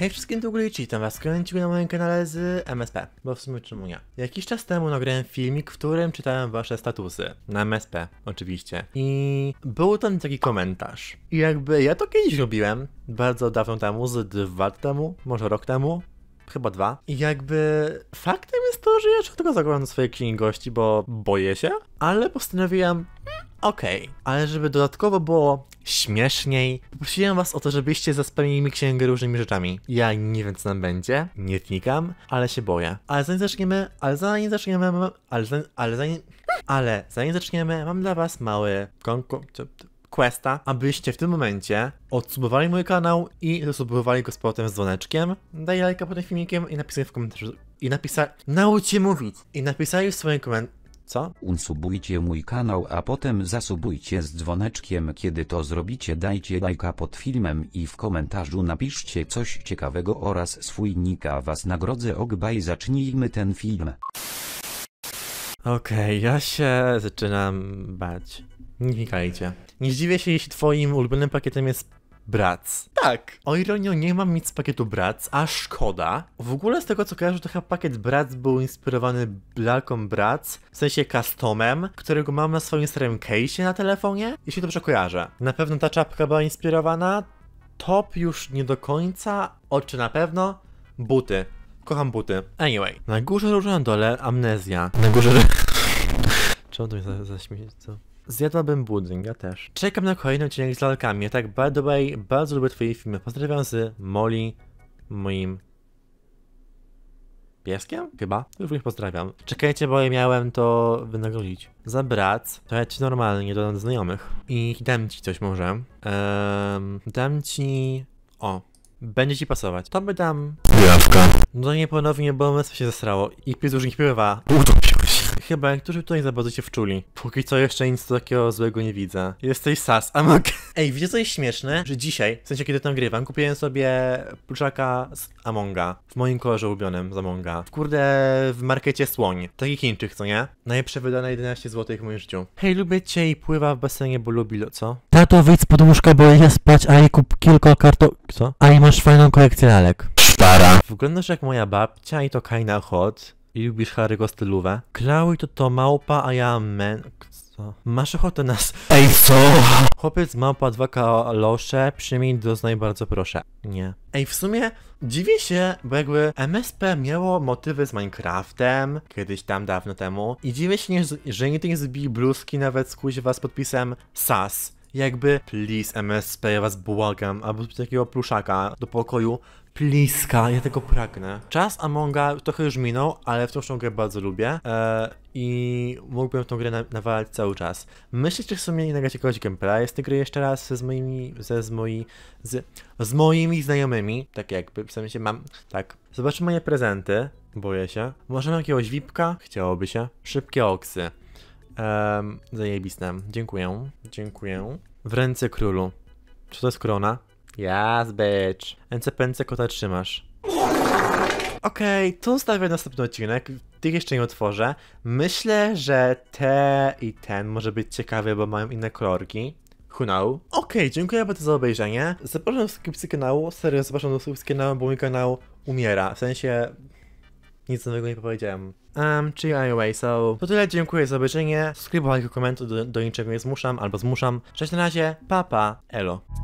Hej wszystkim, tu Guli, witam was w na moim kanale z MSP, bo w sumie czemu nie. Jakiś czas temu nagrałem filmik, w którym czytałem wasze statusy, na MSP oczywiście, i był tam taki komentarz. I jakby ja to kiedyś robiłem, bardzo dawno temu, z dwa lata temu, może rok temu, chyba dwa. I jakby faktem jest to, że ja tego zaglądam do swojej księgi gości, bo boję się, ale postanowiłam, hmm, okej, okay. ale żeby dodatkowo było śmieszniej. Poprosiłem was o to, żebyście zaspełnili mi księgę różnymi rzeczami. Ja nie wiem, co nam będzie, nie wnikam, ale się boję. Ale zanim zaczniemy, ale zanim zaczniemy, ale zanim, ale zanim, ale zanim zaczniemy, mam dla was mały konkurs, questa, abyście w tym momencie odsubowali mój kanał i zasubowali go z powrotem z dzwoneczkiem. Daj lajka pod tym filmikiem i napisali w komentarzu. I napisali. Nauczcie mówić! I napisali w swoim komentarzu co? Unsubujcie mój kanał a potem zasubujcie z dzwoneczkiem kiedy to zrobicie dajcie lajka pod filmem i w komentarzu napiszcie coś ciekawego oraz swój nika. was nagrodzę ogbaj zacznijmy ten film. Okej, okay, ja się zaczynam bać. Nie klikajcie. Nie zdziwię się, jeśli twoim ulubionym pakietem jest Brac. Tak. O ironio nie mam nic z pakietu Bratz, a szkoda. W ogóle z tego co kojarzę, to chyba pakiet Bratz był inspirowany Blaką Bratz, w sensie customem, którego mam na swoim starym case'ie na telefonie, jeśli dobrze kojarzę. Na pewno ta czapka była inspirowana, top już nie do końca, oczy na pewno, buty. Kocham buty. Anyway. Na górze róża, na dole amnezja. Na górze... Czemu to mnie zaśmieje? Za, Zjadłabym budyń, ja też. Czekam na kolejny odcinek z lalkami. tak, by the way, bardzo lubię twoje filmy. Pozdrawiam z Molly, moim pieskiem? Chyba. Również pozdrawiam. Czekajcie, bo ja miałem to wynagrodzić. Za brat, to ja ci normalnie dodam do znajomych. I dam ci coś może. Um, dam ci... O. Będzie ci pasować. To by dam... Pijawka. No nie ponownie, bo mnóstwo się zesrało. I pies już nie śpiewa. Utopił chyba niektórzy tutaj za bardzo się wczuli. Póki co jeszcze nic takiego złego nie widzę. Jesteś sas, a Ej, wiecie co jest śmieszne? Że dzisiaj, w sensie kiedy tam grywam, kupiłem sobie pluczaka z Amonga. W moim kolorze ulubionym z Amonga. W kurde, w markecie Słoń. Taki Chińczyk, co nie? Najlepsze wydane 11 zł w moim życiu. Hej, lubię cię i pływa w basenie, bo lubi, co? Tato, wyjdź z podłóżka, bo ja spać, a i kup kilka karto... Co? A i masz fajną kolekcję lalek. Stara. Wyglądasz jak moja babcia i to kinda hot i lubisz Harry'ego stylówę. Chloe to to małpa, a ja men... Co? Masz ochotę nas... Ej, co? Chłopiec małpa, dwa kalosze, przyjmij doznaj bardzo proszę. Nie. Ej, w sumie dziwię się, bo jakby MSP miało motywy z Minecraftem kiedyś tam dawno temu i dziwię się, że nigdy nie zbił bluzki nawet z was z podpisem SAS jakby, please MSP, ja was błagam, albo takiego pluszaka do pokoju, pliska, ja tego pragnę. Czas Amonga trochę już minął, ale w tą grę bardzo lubię eee, i mógłbym tą grę na nawalać cały czas. Myślę, że w sumie nagrać jakiegoś gameplaya z tej gry jeszcze raz ze z moimi, ze, z, moi, z, z moimi znajomymi, tak jakby, w sensie mam, tak. Zobaczmy moje prezenty, boję się. Możemy jakiegoś VIPka? Chciałoby się. Szybkie oksy. Um, zajebiste. Dziękuję. Dziękuję. W ręce królu. Czy to jest korona? Yes, bitch. Ręce pęce kota trzymasz. Okej, okay, to zostawię następny odcinek. Tych jeszcze nie otworzę. Myślę, że te i ten może być ciekawy, bo mają inne kolorki. Who know? Okej, okay, dziękuję bardzo za obejrzenie. Zapraszam do subskrypcji kanału. Serio, zapraszam do subskrypcji kanału, bo mój kanał umiera. W sensie nic nowego nie powiedziałem. Um, czyli anyway, so to tyle, dziękuję za obejrzenie, subskrybowanie, komentu do, do niczego nie zmuszam albo zmuszam. Cześć na razie, papa, pa, elo.